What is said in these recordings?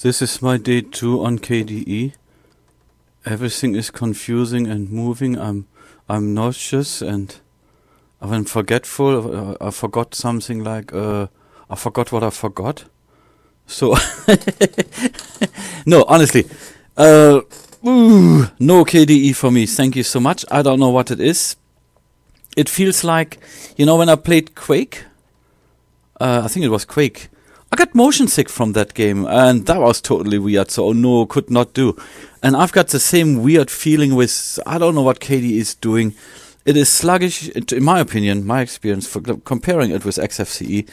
This is my day two on KDE. Everything is confusing and moving. I'm I'm nauseous and I'm forgetful. I forgot something like uh, I forgot what I forgot. So no, honestly, uh, ooh, no KDE for me. Thank you so much. I don't know what it is. It feels like you know when I played Quake. Uh, I think it was Quake I got motion sick from that game, and that was totally weird. So no, could not do. And I've got the same weird feeling with I don't know what KD is doing. It is sluggish, in my opinion, my experience for comparing it with XFCE.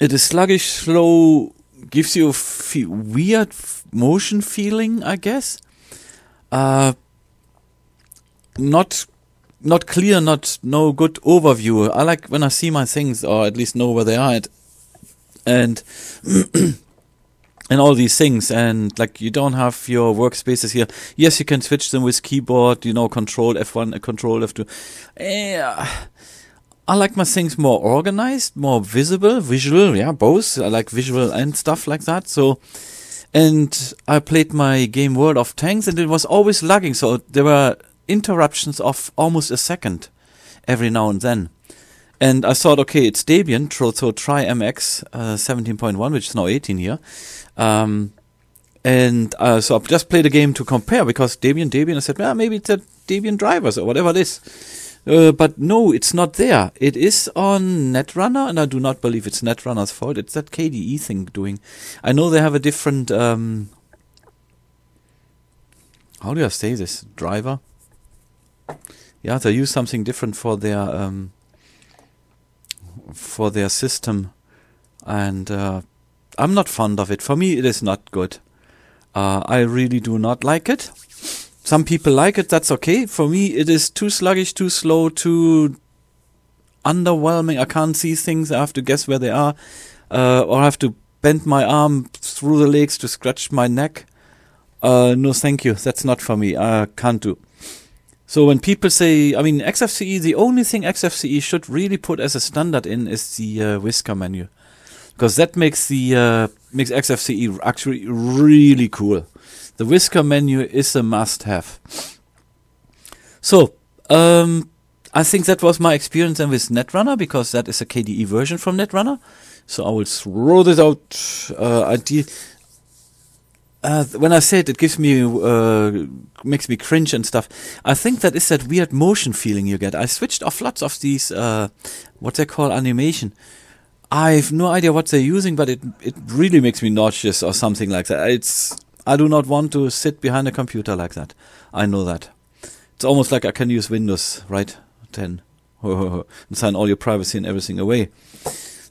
It is sluggish, slow, gives you a weird motion feeling, I guess. Uh, not not clear, not no good overview. I like when I see my things, or at least know where they are at and and all these things and like you don't have your workspaces here yes you can switch them with keyboard you know control f1 uh, control f2 yeah. i like my things more organized more visible visual yeah both i like visual and stuff like that so and i played my game world of tanks and it was always lagging so there were interruptions of almost a second every now and then and I thought, okay, it's Debian, so try MX uh, 17.1, which is now 18 here. Um, and uh, so I just played a game to compare because Debian, Debian, I said, well, maybe it's a Debian drivers or whatever it is. Uh, but no, it's not there. It is on Netrunner, and I do not believe it's Netrunner's fault. It's that KDE thing doing. I know they have a different. Um, how do I say this? Driver? Yeah, they use something different for their. Um, for their system, and uh, I'm not fond of it. For me, it is not good. Uh, I really do not like it. Some people like it. That's okay. For me, it is too sluggish, too slow, too underwhelming. I can't see things. I have to guess where they are, uh, or I have to bend my arm through the legs to scratch my neck. Uh, no, thank you. That's not for me. I can't do. So when people say, I mean, XFCE, the only thing XFCE should really put as a standard in is the uh, whisker menu, because that makes the uh, makes XFCE actually really cool. The whisker menu is a must-have. So um, I think that was my experience then with Netrunner because that is a KDE version from Netrunner. So I will throw this out. Uh, uh, when I said it gives me uh, makes me cringe and stuff, I think that is that weird motion feeling you get. I switched off lots of these uh, what they call animation. I have no idea what they're using, but it it really makes me nauseous or something like that. It's I do not want to sit behind a computer like that. I know that. It's almost like I can use Windows, right? Ten. and sign all your privacy and everything away.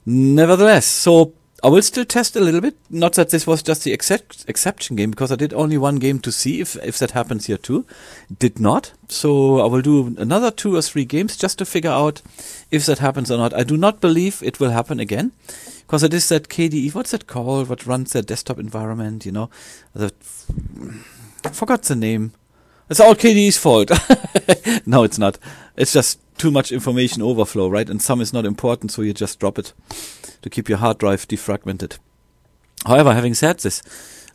Nevertheless, so I will still test a little bit. Not that this was just the except, exception game, because I did only one game to see if, if that happens here too. Did not. So I will do another two or three games just to figure out if that happens or not. I do not believe it will happen again, because it is that KDE, what's that called, what runs their desktop environment, you know? The, I forgot the name. It's all KDE's fault. no, it's not it's just too much information overflow, right? And some is not important, so you just drop it to keep your hard drive defragmented. However, having said this,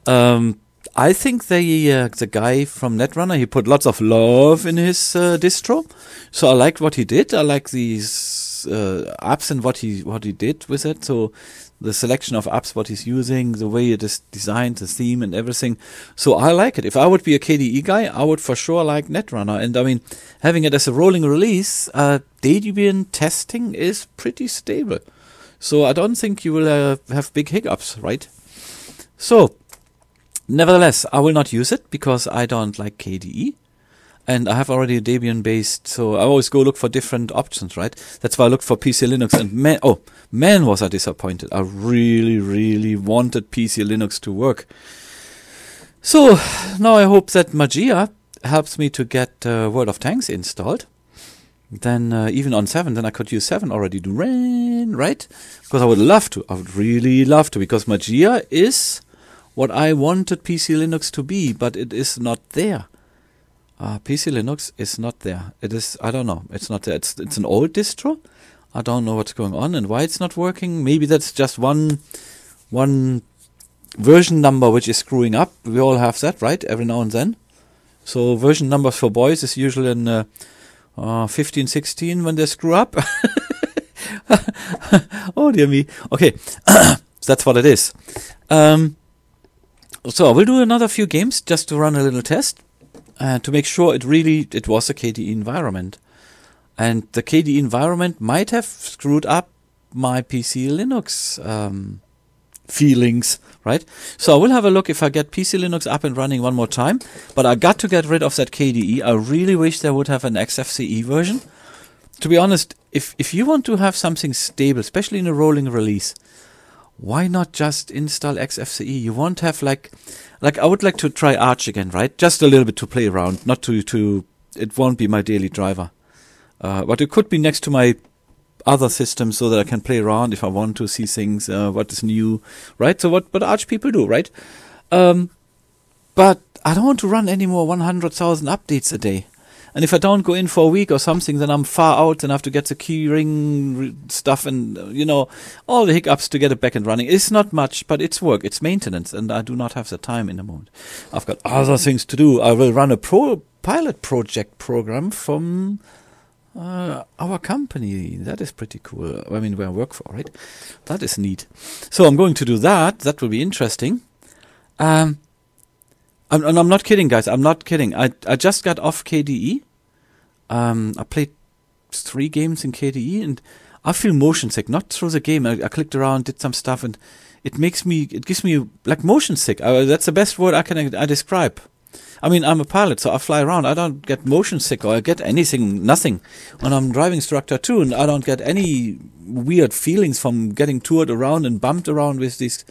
um, I think the uh, the guy from Netrunner he put lots of love in his uh, distro, so I liked what he did. I like these uh, apps and what he what he did with it. So the selection of apps, what he's using, the way it is designed, the theme and everything. So I like it. If I would be a KDE guy, I would for sure like Netrunner. And I mean, having it as a rolling release, uh, Debian testing is pretty stable. So I don't think you will uh, have big hiccups, right? So, nevertheless, I will not use it because I don't like KDE and I have already a Debian based, so I always go look for different options, right? That's why I looked for PC Linux and man, oh, man was I disappointed. I really, really wanted PC Linux to work. So now I hope that Magia helps me to get uh, World of Tanks installed. Then uh, even on 7, then I could use 7 already to run, right? Because I would love to. I would really love to because Magia is what I wanted PC Linux to be, but it is not there uh, PC Linux is not there. It is I don't know. It's not there. It's it's an old distro. I don't know what's going on and why it's not working. Maybe that's just one one version number which is screwing up. We all have that, right? Every now and then. So version numbers for boys is usually in uh, uh, 15, 16 when they screw up. oh dear me. Okay, that's what it is. Um, so I will do another few games just to run a little test uh, to make sure it really it was a KDE environment. And the KDE environment might have screwed up my PC Linux um, feelings, right? So I will have a look if I get PC Linux up and running one more time. But I got to get rid of that KDE. I really wish they would have an XFCE version. To be honest, if if you want to have something stable, especially in a rolling release, why not just install XFCE? You won't have like, like I would like to try Arch again, right? Just a little bit to play around, not to, to, it won't be my daily driver. Uh, but it could be next to my other systems so that I can play around if I want to see things, uh, what is new, right? So what, what Arch people do, right? Um, but I don't want to run any more 100,000 updates a day. And if I don't go in for a week or something, then I'm far out and I have to get the key ring stuff and, uh, you know, all the hiccups to get it back and running. It's not much, but it's work. It's maintenance. And I do not have the time in the moment. I've got other things to do. I will run a pro pilot project program from uh, our company. That is pretty cool. I mean, where I work for, right? That is neat. So I'm going to do that. That will be interesting. Um, I'm, and I'm not kidding, guys. I'm not kidding. I, I just got off KDE um, I played three games in KDE and I feel motion sick, not through the game. I, I, clicked around, did some stuff, and it makes me, it gives me like motion sick. I, that's the best word I can I describe. I mean, I'm a pilot, so I fly around. I don't get motion sick or I get anything, nothing. When I'm driving instructor too, and I don't get any weird feelings from getting toured around and bumped around with these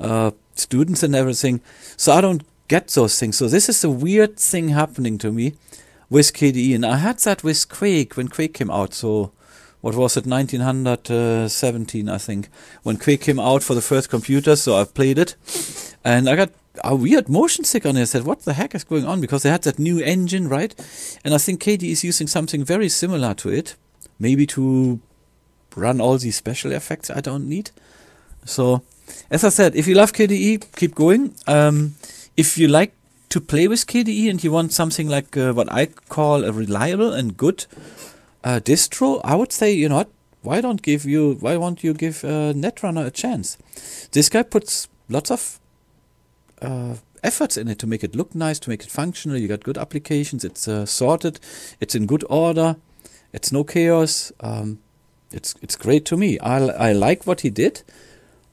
uh, students and everything. So I don't get those things. So this is a weird thing happening to me with KDE, and I had that with Quake when Quake came out. So what was it, 1917, I think, when Quake came out for the first computer. So I played it, and I got a weird motion sick on it. I said, "What the heck is going on?" Because they had that new engine, right? And I think KDE is using something very similar to it, maybe to run all these special effects I don't need. So, as I said, if you love KDE, keep going. Um, if you like to play with KDE and you want something like uh, what I call a reliable and good uh, distro, I would say, you know what? Why don't give you? Why won't you give uh, Netrunner a chance? This guy puts lots of uh, efforts in it to make it look nice, to make it functional. You got good applications. It's uh, sorted. It's in good order. It's no chaos. Um, it's it's great to me. I I like what he did.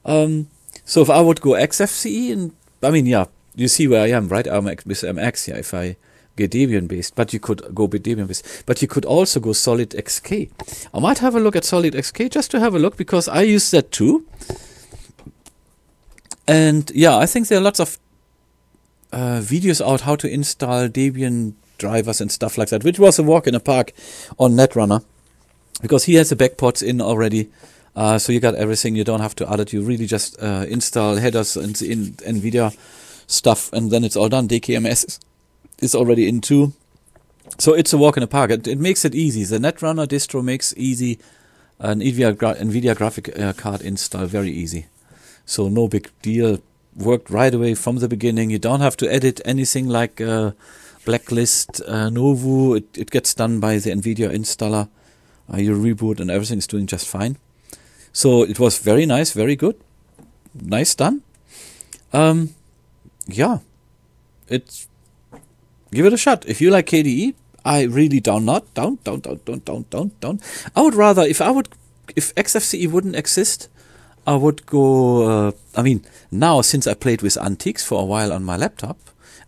Um, so if I would go XFCE and I mean yeah, you see where I am, right? I'm with MX here. If I get Debian based, but you could go with Debian based, but you could also go Solid XK. I might have a look at Solid XK just to have a look because I use that too. And yeah, I think there are lots of uh, videos out how to install Debian drivers and stuff like that, which was a walk in the park on Netrunner because he has the backports in already. Uh, so you got everything. You don't have to add it. You really just uh, install headers and in NVIDIA stuff, and then it's all done. DKMS is, is already in too. So it's a walk in the park. It, it makes it easy. The Netrunner distro makes easy an NVIDIA, gra- NVIDIA graphic uh, card install very easy. So no big deal. Worked right away from the beginning. You don't have to edit anything like uh, Blacklist, uh, Novu. It, it gets done by the NVIDIA installer. Uh, reboot and everything is doing just fine. So it was very nice, very good. Nice done. Um, yeah, it's give it a shot. If you like KDE, I really down not down down down down down down not I would rather if I would if XFCE wouldn't exist, I would go. Uh, I mean, now since I played with Antiques for a while on my laptop,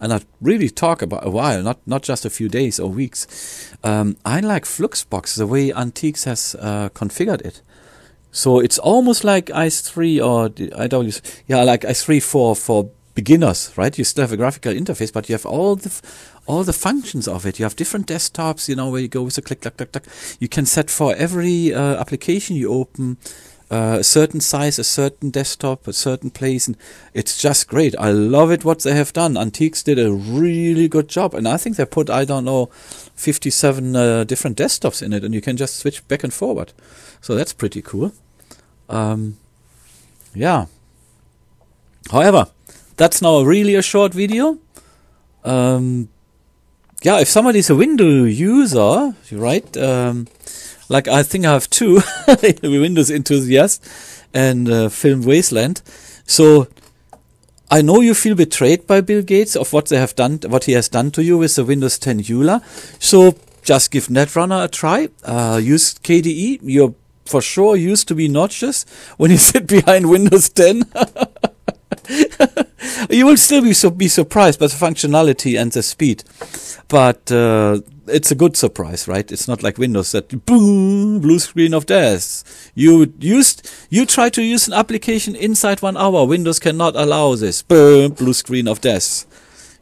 and I really talk about a while, not not just a few days or weeks. Um, I like Fluxbox the way Antiques has uh, configured it. So it's almost like i 3 or the IW. Yeah, like i 3 for for beginners, right? You still have a graphical interface, but you have all the all the functions of it. You have different desktops, you know, where you go with a click, click, click, click. You can set for every uh, application you open uh, a certain size, a certain desktop, a certain place, and it's just great. I love it what they have done. Antiques did a really good job, and I think they put I don't know, fifty-seven uh, different desktops in it, and you can just switch back and forward. So that's pretty cool. Um, yeah. However, that's now really a short video. Um, yeah, if somebody's a Windows user, right? Um, like I think I have two Windows enthusiast and uh, film Wasteland. So I know you feel betrayed by Bill Gates of what they have done, what he has done to you with the Windows 10 EULA. So just give Netrunner a try. Uh, use KDE. You're for sure used to be nauseous when you sit behind Windows 10. you will still be so be surprised by the functionality and the speed, but uh, it's a good surprise, right? It's not like Windows that boom blue screen of death. You used you try to use an application inside one hour. Windows cannot allow this boom blue screen of death.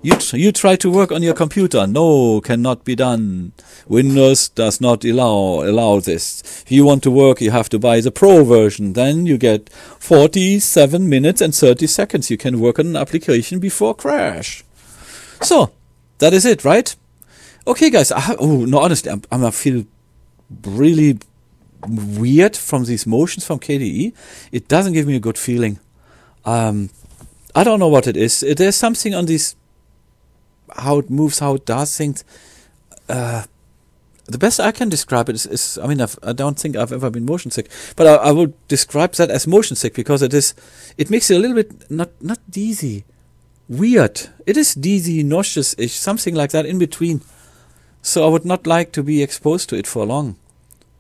You, tr you try to work on your computer. No, cannot be done. Windows does not allow, allow this. If you want to work, you have to buy the pro version. Then you get 47 minutes and 30 seconds. You can work on an application before crash. So, that is it, right? Okay, guys. I, oh, no, honestly, I'm, I'm, I feel really weird from these motions from KDE. It doesn't give me a good feeling. Um, I don't know what it is. There's something on these how it moves, how it does things. Uh, the best I can describe it is, is I mean, I've, I do not think I've ever been motion sick, but I, I, would describe that as motion sick because it is, it makes you a little bit not not dizzy, weird. It is dizzy, nauseous-ish, something like that in between. So I would not like to be exposed to it for long.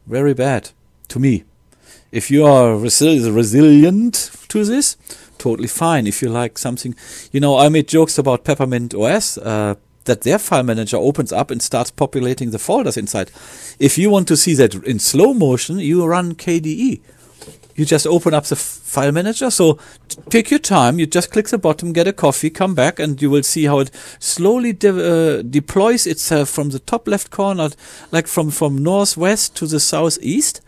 Very bad to me. If you are resil- resilient to this, totally fine. If you like something, you know, I made jokes about Peppermint OS. Uh, that their file manager opens up and starts populating the folders inside. If you want to see that in slow motion, you run KDE. You just open up the file manager. So take your time. You just click the bottom, get a coffee, come back, and you will see how it slowly de- uh, deploys itself from the top left corner, like from from northwest to the southeast.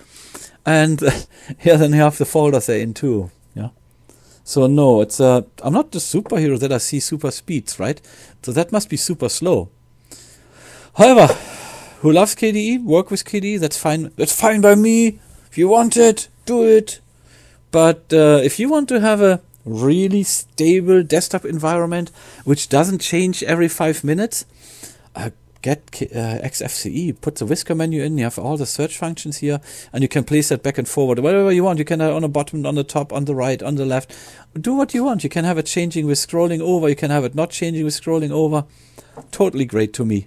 And uh, here then you have the folders there in too. So no, it's a. Uh, am not the superhero that I see super speeds, right? So that must be super slow. However, who loves KDE, work with KDE, that's fine. That's fine by me. If you want it, do it. But uh, if you want to have a really stable desktop environment which doesn't change every five minutes, uh, get uh, XFCE, put the whisker menu in, you have all the search functions here, and you can place that back and forward wherever you want. You can uh, on the bottom, on the top, on the right, on the left. Do what you want. You can have it changing with scrolling over, you can have it not changing with scrolling over. Totally great to me.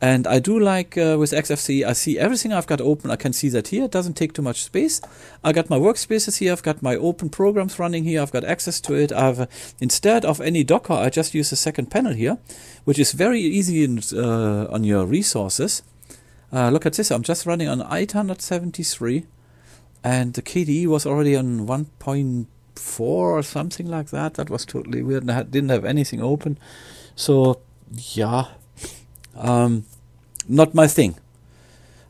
And I do like uh, with XFCE, I see everything I've got open. I can see that here. It doesn't take too much space. I got my workspaces here. I've got my open programs running here. I've got access to it. I've uh, Instead of any Docker, I just use the second panel here, which is very easy in, uh, on your resources. Uh, look at this. I'm just running on 873 and the KDE was already on 1.4 or something like that. That was totally weird and I didn't have anything open. So, yeah. Um, not my thing.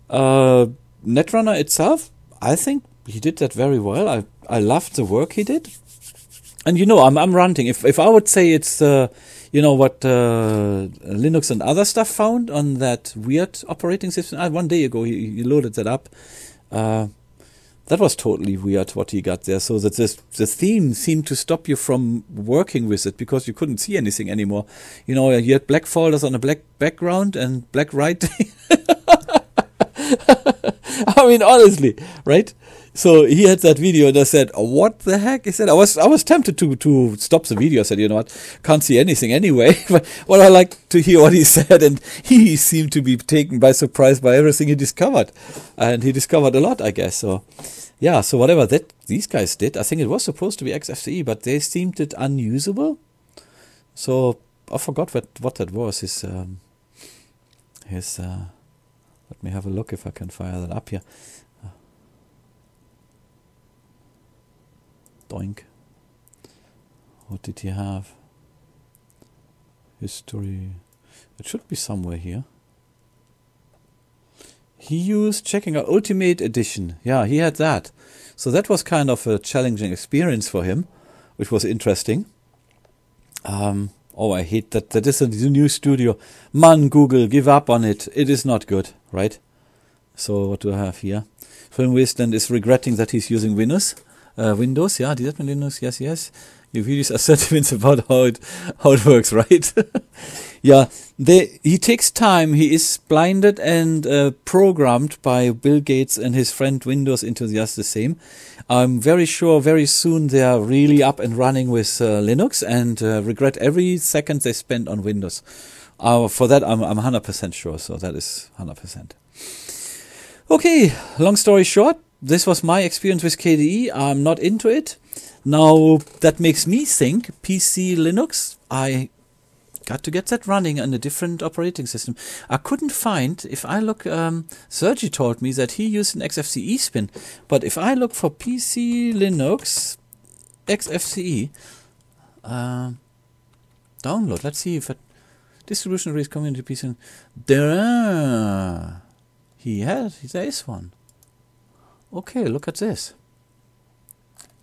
Uh, Netrunner itself, I think he did that very well. I, I loved the work he did. And you know, I'm I'm ranting. If if I would say it's uh, you know what uh, Linux and other stuff found on that weird operating system. Ah, one day ago he, he loaded that up. Uh, that was totally weird what he got there. So that this, the theme seemed to stop you from working with it because you couldn't see anything anymore. You know, you had black folders on a black background and black writing. I mean, honestly, right? so he had that video and I said, "What the heck is that?" I was I was tempted to to stop the video. I said, "You know what? Can't see anything anyway." but well, I like to hear what he said, and he seemed to be taken by surprise by everything he discovered, and he discovered a lot, I guess. So, yeah. So whatever that these guys did, I think it was supposed to be XFCE, but they seemed it unusable. So I forgot what what that was. His um, his. Uh, let me have a look if I can fire that up here. Doink. What did he have? History. It should be somewhere here. He used checking out Ultimate Edition. Yeah, he had that. So that was kind of a challenging experience for him, which was interesting. Um, oh, I hate that. That is a new studio. Man, Google, give up on it. It is not good, right? So what do I have here? Film Wasteland is regretting that he's using Windows uh, Windows. Yeah, did that mean Linux? Yes, yes. Your videos are 30 about how it how it works, right? yeah, they, he takes time. He is blinded and uh, programmed by Bill Gates and his friend Windows enthusiast the same. I'm very sure very soon they are really up and running with uh, Linux and uh, regret every second they spend on Windows. Uh, for that, I'm, I'm 100% sure. So that is 100%. Okay, long story short, this was my experience with KDE. I'm not into it. Now that makes me think PC Linux. I got to get that running on a different operating system. I couldn't find if I look. Um, Sergi told me that he used an XFCE spin, but if I look for PC Linux XFCE uh, download, let's see if a distribution release community PC. There, he has. There is one okay, look at this.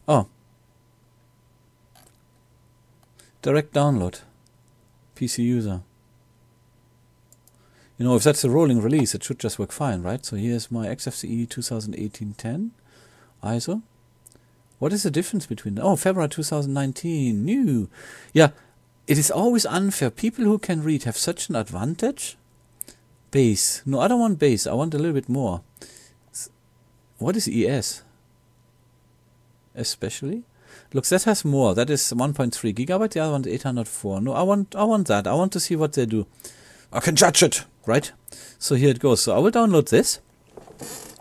Oh. Direct download. PC user. You know, if that's a rolling release, it should just work fine, right? So here's my XFCE 2018-10 ISO. What is the difference between... Oh, February 2019, new. Yeah, it is always unfair. People who can read have such an advantage. Base. No, I don't want base. I want a little bit more. What is ES? Especially? Look, that has more. That is 1.3 gigabyte. The other one 804. No, I want, I want that. I want to see what they do. I can judge it, right? So here it goes. So I will download this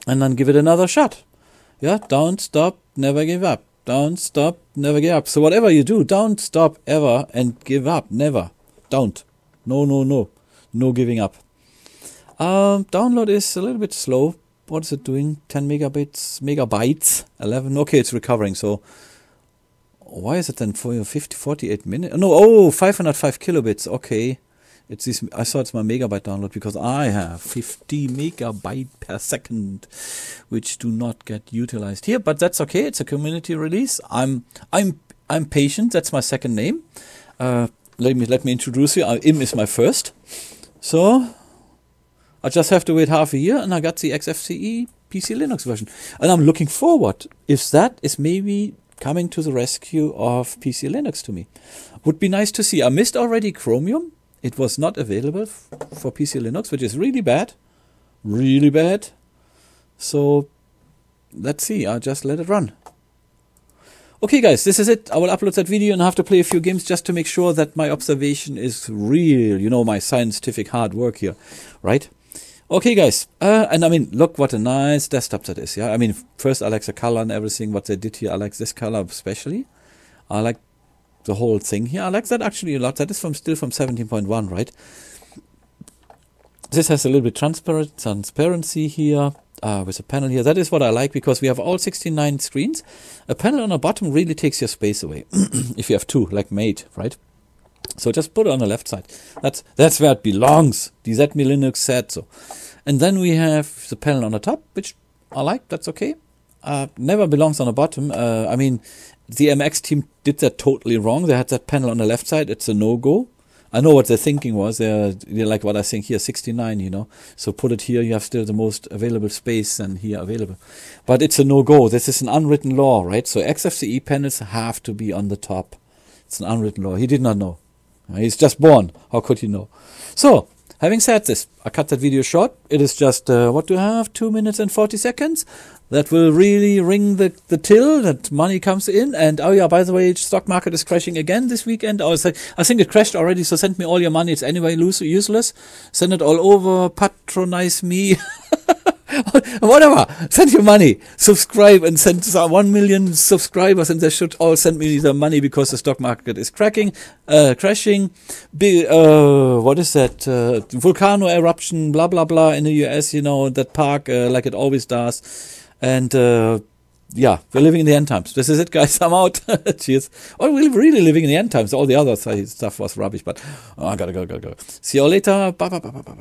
and then give it another shot. Yeah, don't stop, never give up. Don't stop, never give up. So whatever you do, don't stop ever and give up. Never. Don't. No, no, no. No giving up. Um, download is a little bit slow, what is it doing? 10 megabits, megabytes, 11. Okay, it's recovering. So why is it then for 50, 48 minutes? No, oh, 505 kilobits. Okay. It's this, I saw it's my megabyte download because I have 50 megabyte per second, which do not get utilized here. But that's okay. It's a community release. I'm I'm I'm patient. That's my second name. Uh, let me let me introduce you. i Im is my first. So I just have to wait half a year and I got the XFCE PC Linux version. And I'm looking forward if that is maybe coming to the rescue of PC Linux to me. Would be nice to see. I missed already Chromium. It was not available f- for PC Linux, which is really bad. Really bad. So let's see. I'll just let it run. Okay, guys, this is it. I will upload that video and I have to play a few games just to make sure that my observation is real. You know, my scientific hard work here, right? Okay, guys. Uh, and I mean, look what a nice desktop that is. Yeah. I mean, first I like the color and everything, what they did here. I like this color especially. I like the whole thing here. I like that actually a lot. That is from still from 17.1, right? This has a little bit transparent transparency here uh, with a panel here. That is what I like because we have all 69 screens. A panel on the bottom really takes your space away if you have two, like made, right? So just put it on the left side. That's that's where it belongs. DZME Linux said so. And then we have the panel on the top, which I like. That's okay. Uh, never belongs on the bottom. Uh, I mean, the MX team did that totally wrong. They had that panel on the left side. It's a no go. I know what their thinking was. They're, they're, like what I think here, 69, you know. So put it here. You have still the most available space and here available. But it's a no go. This is an unwritten law, right? So XFCE panels have to be on the top. It's an unwritten law. He did not know. He's just born. How could he know? So, having said this, I cut that video short. It is just, uh, what do I have? Two minutes and 40 seconds. That will really ring the, the till that money comes in. And oh yeah, by the way, stock market is crashing again this weekend. Oh, I, was like, I think it crashed already. So send me all your money. It's anyway loose, useless. Send it all over. Patronize me. whatever. Send your money. Subscribe and send one million subscribers, and they should all send me their money because the stock market is cracking, uh, crashing. Be, uh, what is that? Uh, volcano eruption, blah blah blah. In the US, you know that park, uh, like it always does, and. Uh, yeah, we're living in the end times. This is it, guys. I'm out. Cheers. Oh, we're really living in the end times. All the other stuff was rubbish, but oh, I gotta go, go, go. See you all later. Bye, bye, bye, bye, bye.